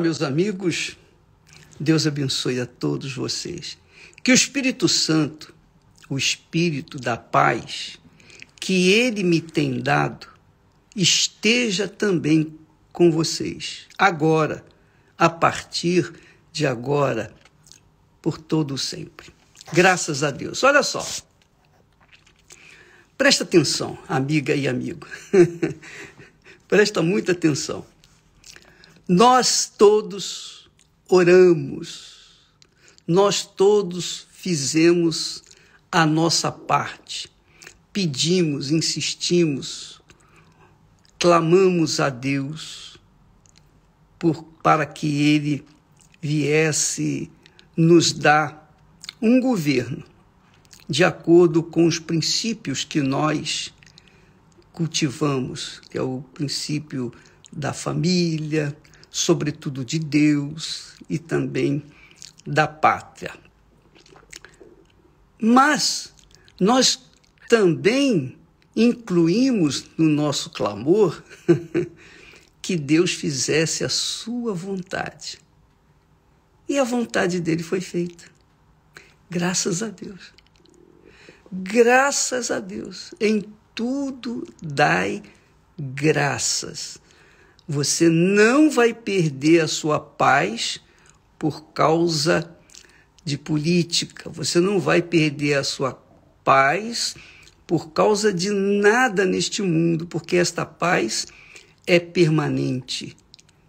Meus amigos, Deus abençoe a todos vocês. Que o Espírito Santo, o Espírito da paz, que ele me tem dado, esteja também com vocês, agora, a partir de agora, por todo o sempre. Graças a Deus. Olha só. Presta atenção, amiga e amigo. Presta muita atenção. Nós todos oramos, nós todos fizemos a nossa parte, pedimos, insistimos, clamamos a Deus por, para que Ele viesse nos dar um governo de acordo com os princípios que nós cultivamos, que é o princípio da família, sobretudo de Deus e também da pátria. Mas nós também incluímos no nosso clamor que Deus fizesse a sua vontade. E a vontade dele foi feita. Graças a Deus. Graças a Deus. Em tudo dai graças. Você não vai perder a sua paz por causa de política. Você não vai perder a sua paz por causa de nada neste mundo, porque esta paz é permanente.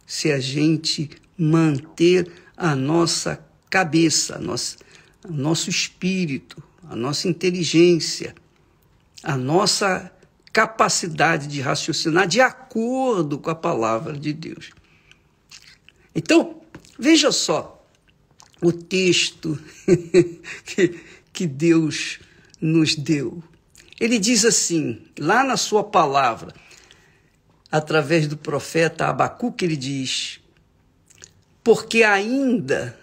Se a gente manter a nossa cabeça, a nossa, nosso espírito, a nossa inteligência, a nossa capacidade de raciocinar de acordo com a palavra de Deus. Então, veja só o texto que, que Deus nos deu. Ele diz assim, lá na sua palavra, através do profeta Abacuque, ele diz: Porque ainda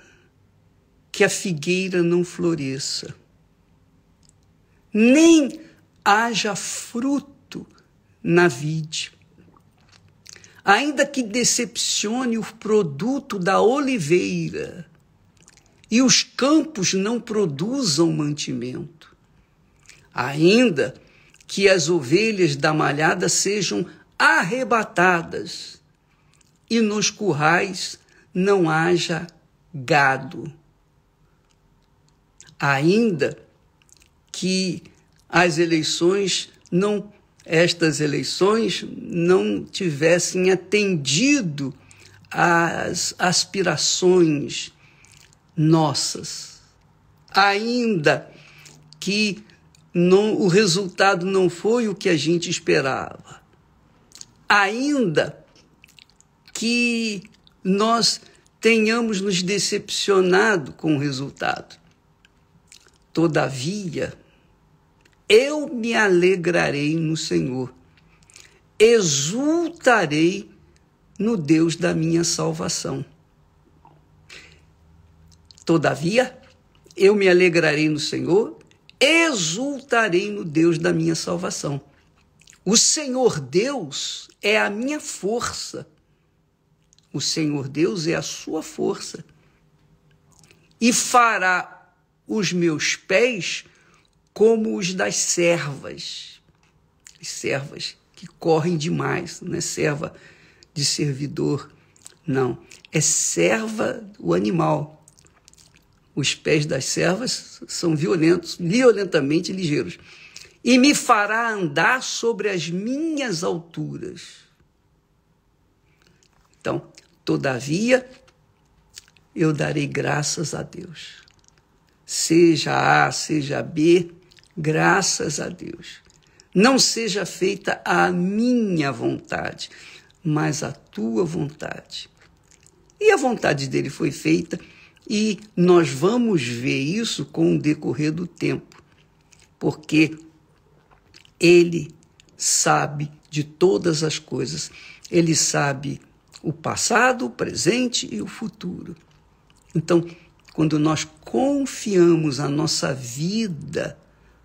que a figueira não floresça, nem haja fruto, na vide. Ainda que decepcione o produto da oliveira e os campos não produzam mantimento, ainda que as ovelhas da malhada sejam arrebatadas e nos currais não haja gado, ainda que as eleições não estas eleições não tivessem atendido às aspirações nossas. Ainda que não, o resultado não foi o que a gente esperava. Ainda que nós tenhamos nos decepcionado com o resultado. Todavia, eu me alegrarei no Senhor, exultarei no Deus da minha salvação. Todavia, eu me alegrarei no Senhor, exultarei no Deus da minha salvação. O Senhor Deus é a minha força. O Senhor Deus é a sua força. E fará os meus pés como os das servas, as servas que correm demais, não é serva de servidor, não, é serva o animal. Os pés das servas são violentos, violentamente ligeiros. E me fará andar sobre as minhas alturas. Então, todavia, eu darei graças a Deus. Seja A, seja B, Graças a Deus. Não seja feita a minha vontade, mas a tua vontade. E a vontade dele foi feita, e nós vamos ver isso com o decorrer do tempo, porque ele sabe de todas as coisas. Ele sabe o passado, o presente e o futuro. Então, quando nós confiamos a nossa vida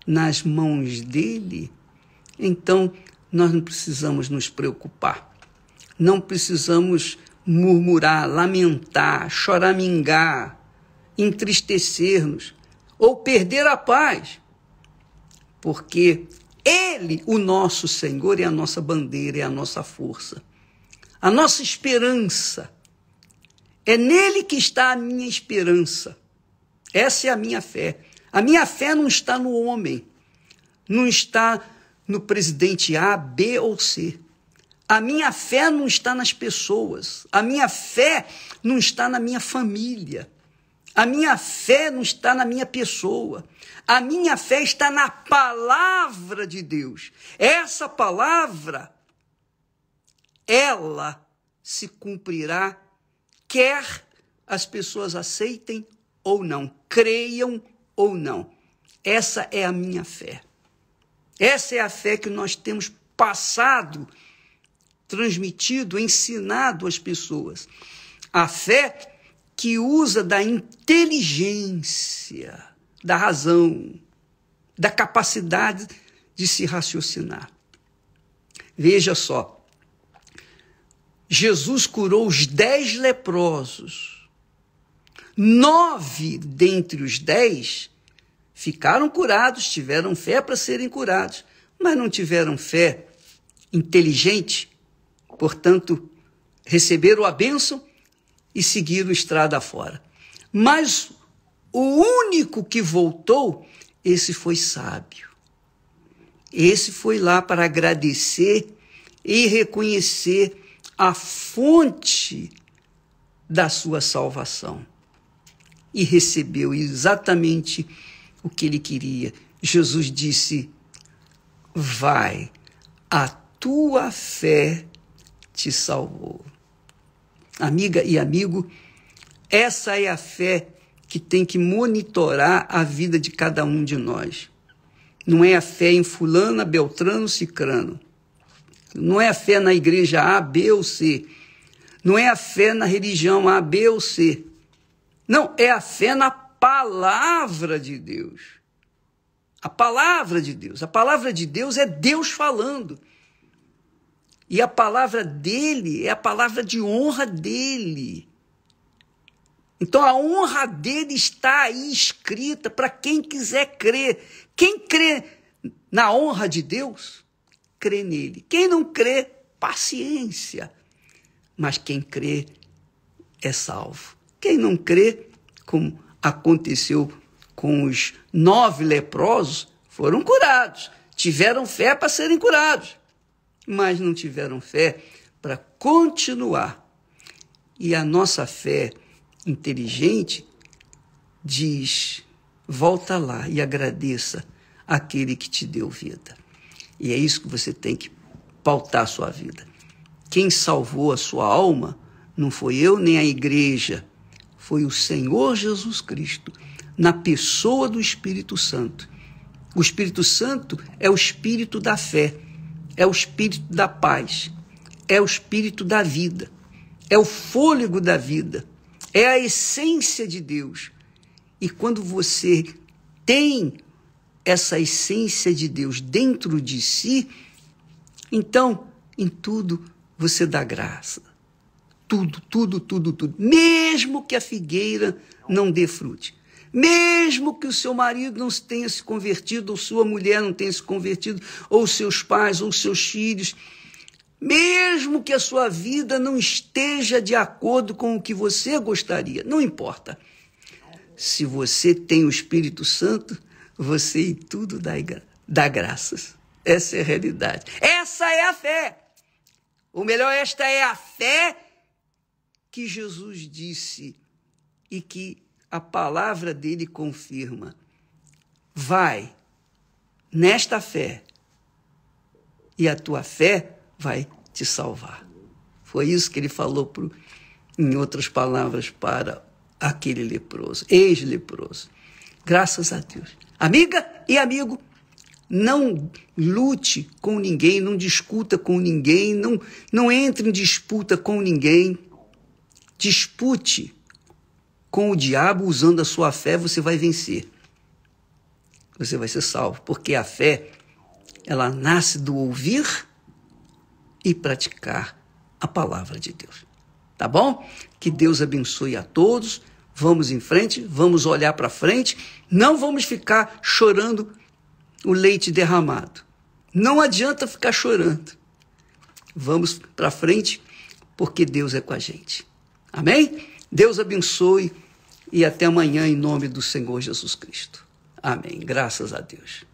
nas mãos dele, então nós não precisamos nos preocupar, não precisamos murmurar, lamentar, choramingar, entristecer-nos ou perder a paz, porque Ele, o nosso Senhor, é a nossa bandeira, é a nossa força, a nossa esperança. É nele que está a minha esperança. Essa é a minha fé. A minha fé não está no homem, não está no presidente A, B ou C. A minha fé não está nas pessoas. A minha fé não está na minha família. A minha fé não está na minha pessoa. A minha fé está na palavra de Deus. Essa palavra, ela se cumprirá, quer as pessoas aceitem ou não, creiam ou não. Essa é a minha fé. Essa é a fé que nós temos passado, transmitido, ensinado às pessoas. A fé que usa da inteligência, da razão, da capacidade de se raciocinar. Veja só, Jesus curou os dez leprosos Nove dentre os dez ficaram curados, tiveram fé para serem curados, mas não tiveram fé inteligente, portanto, receberam a bênção e seguiram estrada fora. Mas o único que voltou, esse foi sábio. Esse foi lá para agradecer e reconhecer a fonte da sua salvação e recebeu exatamente o que ele queria. Jesus disse: Vai, a tua fé te salvou. Amiga e amigo, essa é a fé que tem que monitorar a vida de cada um de nós. Não é a fé em Fulana, Beltrano, Cicrano. Não é a fé na igreja A, B ou C. Não é a fé na religião A, B ou C. Não, é a fé na palavra de Deus. A palavra de Deus. A palavra de Deus é Deus falando. E a palavra dele é a palavra de honra dele. Então a honra dele está aí escrita para quem quiser crer. Quem crê na honra de Deus, crê nele. Quem não crê, paciência. Mas quem crê é salvo. Quem não crê, como aconteceu com os nove leprosos, foram curados, tiveram fé para serem curados, mas não tiveram fé para continuar. E a nossa fé inteligente diz: volta lá e agradeça aquele que te deu vida. E é isso que você tem que pautar a sua vida. Quem salvou a sua alma não foi eu nem a igreja, foi o Senhor Jesus Cristo, na pessoa do Espírito Santo. O Espírito Santo é o espírito da fé, é o espírito da paz, é o espírito da vida, é o fôlego da vida, é a essência de Deus. E quando você tem essa essência de Deus dentro de si, então em tudo você dá graça, tudo, tudo, tudo, tudo. Mesmo que a figueira não dê fruto Mesmo que o seu marido não tenha se convertido, ou sua mulher não tenha se convertido, ou seus pais, ou seus filhos. Mesmo que a sua vida não esteja de acordo com o que você gostaria, não importa. Se você tem o Espírito Santo, você em tudo dá, dá graças. Essa é a realidade. Essa é a fé. Ou melhor, esta é a fé que Jesus disse e que a palavra dele confirma. Vai nesta fé e a tua fé vai te salvar. Foi isso que ele falou, pro, em outras palavras, para aquele leproso, ex-leproso. Graças a Deus. Amiga e amigo, não lute com ninguém, não discuta com ninguém, não, não entre em disputa com ninguém. Dispute com o diabo usando a sua fé, você vai vencer. Você vai ser salvo, porque a fé ela nasce do ouvir e praticar a palavra de Deus. Tá bom? Que Deus abençoe a todos. Vamos em frente, vamos olhar para frente, não vamos ficar chorando o leite derramado. Não adianta ficar chorando. Vamos para frente, porque Deus é com a gente. Amém? Deus abençoe e até amanhã em nome do Senhor Jesus Cristo. Amém. Graças a Deus.